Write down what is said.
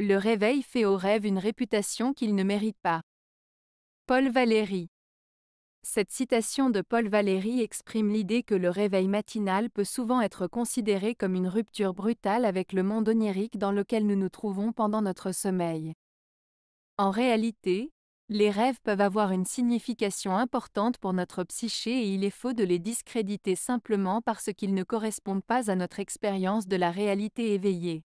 Le réveil fait au rêve une réputation qu'il ne mérite pas. Paul Valéry Cette citation de Paul Valéry exprime l'idée que le réveil matinal peut souvent être considéré comme une rupture brutale avec le monde onirique dans lequel nous nous trouvons pendant notre sommeil. En réalité, les rêves peuvent avoir une signification importante pour notre psyché et il est faux de les discréditer simplement parce qu'ils ne correspondent pas à notre expérience de la réalité éveillée.